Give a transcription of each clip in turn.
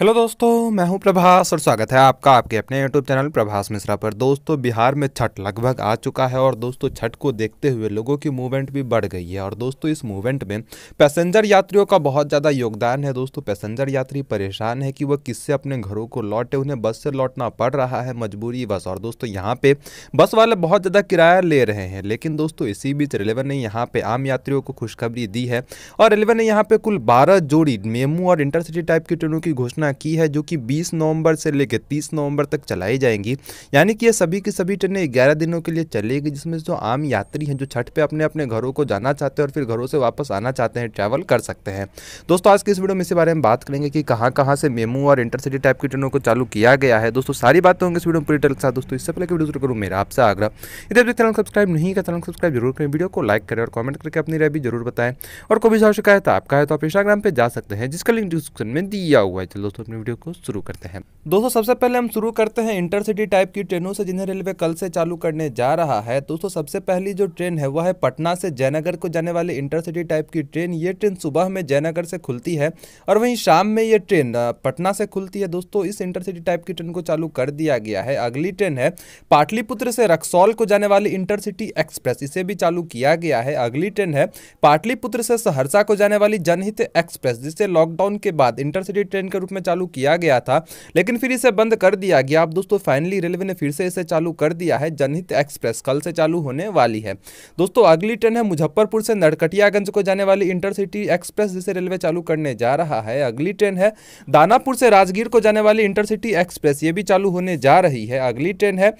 hello दोस्तों मैं हूं प्रभास और स्वागत है आपका आपके अपने यूट्यूब चैनल प्रभास मिश्रा पर दोस्तों बिहार में छठ लगभग आ चुका है और दोस्तों छठ को देखते हुए लोगों की मूवमेंट भी बढ़ गई है और दोस्तों इस मूवमेंट में पैसेंजर यात्रियों का बहुत ज़्यादा योगदान है दोस्तों पैसेंजर यात्री परेशान है कि वह किससे अपने घरों को लौटे उन्हें बस से लौटना पड़ रहा है मजबूरी बस और दोस्तों यहाँ पर बस वाले बहुत ज़्यादा किराया ले रहे हैं लेकिन दोस्तों इसी बीच रेलवे ने यहाँ पर आम यात्रियों को खुशखबरी दी है और रेलवे ने यहाँ पर कुल बारह जोड़ी मेमू और इंटरसिटी टाइप की ट्रेनों की घोषणा घोषणा की है जो कि 20 नवंबर से लेकर 30 नवंबर तक चलाई जाएंगी यानी कि ये सभी की सभी ट्रेनें ग्यारह दिनों के लिए चलेगी जिसमें जो आम यात्री हैं जो छठ पे अपने अपने घरों को जाना चाहते हैं और फिर घरों से वापस आना चाहते हैं ट्रैवल कर सकते हैं दोस्तों आज की इस वीडियो में इसी बारे में बात करेंगे कि कहाँ कहाँ से मेमू और इंटरसिटी टाइप की ट्रेनों को चालू किया गया है दोस्तों सारी बातें होंगे इस वीडियो में पूरी साथ दोस्तों इससे पहले की वीडियो करूँ मेरा आपसे आग्रह यदि चैनल सब्सक्राइब नहीं किया चैनल सब्सक्राइब जरूर करें वीडियो को लाइक करें और कमेंट करके अपनी राय भी जरूर बताएं और कोई भी शिकायत आपका है तो आप इंस्टाग्राम पे जा सकते हैं जिसका लिंक डिस्क्रिप्शन में दिया हुआ है चलो तो अपनी वीडियो को शुरू करते हैं दोस्तों सबसे पहले हम शुरू करते हैं इंटरसिटी टाइप की ट्रेनों से जिन्हें रेलवे कल से चालू करने जा रहा है दोस्तों सबसे पहली जो ट्रेन है वह है पटना से जयनगर को जाने वाली इंटरसिटी टाइप की ट्रेन ये ट्रेन सुबह में जयनगर से खुलती है और वहीं शाम में ये ट्रेन पटना से खुलती है दोस्तों इस इंटरसिटी टाइप की ट्रेन को चालू कर दिया गया है अगली ट्रेन है पाटलिपुत्र से रक्सौल को जाने वाली इंटरसिटी एक्सप्रेस इसे भी चालू किया गया है अगली ट्रेन है पाटलिपुत्र से सहरसा को जाने वाली जनहित एक्सप्रेस जिसे लॉकडाउन के बाद इंटरसिटी ट्रेन के रूप में चालू किया गया था लेकिन फिर इसे बंद कर दिया गया अब दोस्तों फाइनली रेलवे ने फिर से इसे चालू कर दिया है जनहित एक्सप्रेस कल से चालू होने वाली है दोस्तों अगली ट्रेन है मुजफ्फरपुर से नरकटियागंज को जाने वाली इंटरसिटी एक्सप्रेस जिसे रेलवे चालू करने जा रहा है अगली ट्रेन है दानापुर से राजगीर को जाने वाली इंटरसिटी एक्सप्रेस ये भी चालू होने जा रही है अगली ट्रेन है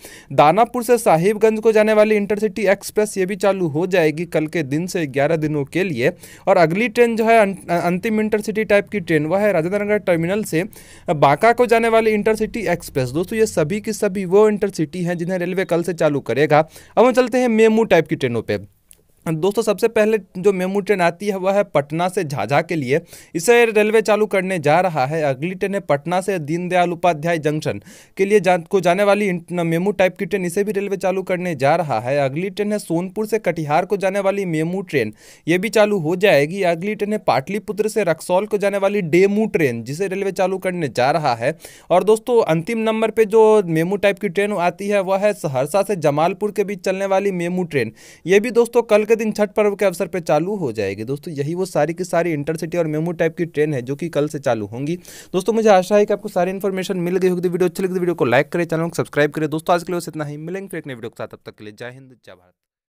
दानापुर से साहिबगंज को जाने वाली इंटरसिटी एक्सप्रेस ये भी चालू हो जाएगी कल के दिन से ग्यारह दिनों के लिए और अगली ट्रेन जो है अं-, अंतिम इंटरसिटी टाइप की ट्रेन वह है राजेंद्र नगर टर्मिनल से से बांका को जाने वाली इंटरसिटी एक्सप्रेस दोस्तों ये सभी की सभी वो इंटरसिटी हैं जिन्हें रेलवे कल से चालू करेगा अब हम चलते हैं मेमू टाइप की ट्रेनों पर दोस्तों सबसे पहले जो मेमू ट्रेन आती है वह है पटना से झाझा के लिए इसे रेलवे चालू करने जा रहा है अगली ट्रेन है पटना से दीनदयाल उपाध्याय जंक्शन के लिए जा, को जाने वाली मेमू टाइप की ट्रेन इसे भी रेलवे चालू करने जा रहा है अगली ट्रेन है सोनपुर से कटिहार को जाने वाली मेमू ट्रेन ये भी चालू हो जाएगी अगली ट्रेन है पाटलिपुत्र से रक्सौल को जाने वाली डेमू ट्रेन जिसे रेलवे चालू करने जा रहा है और दोस्तों अंतिम नंबर पर जो मेमू टाइप की ट्रेन आती है वह है सहरसा से जमालपुर के बीच चलने वाली मेमू ट्रेन ये भी दोस्तों कल के दिन छठ पर्व के अवसर पर चालू हो जाएगी दोस्तों यही वो सारी की सारी इंटरसिटी और मेमू टाइप की ट्रेन है जो कि कल से चालू होंगी दोस्तों मुझे आशा है कि आपको सारी इन्फॉर्मेशन मिल गई होगी वीडियो अच्छी लगी तो वीडियो को लाइक करें चैनल को सब्सक्राइब करें दोस्तों आज के लिए बस इतना ही मिलेंगे फिर एक नए वीडियो के साथ अब तक के लिए जय हिंद जय भारत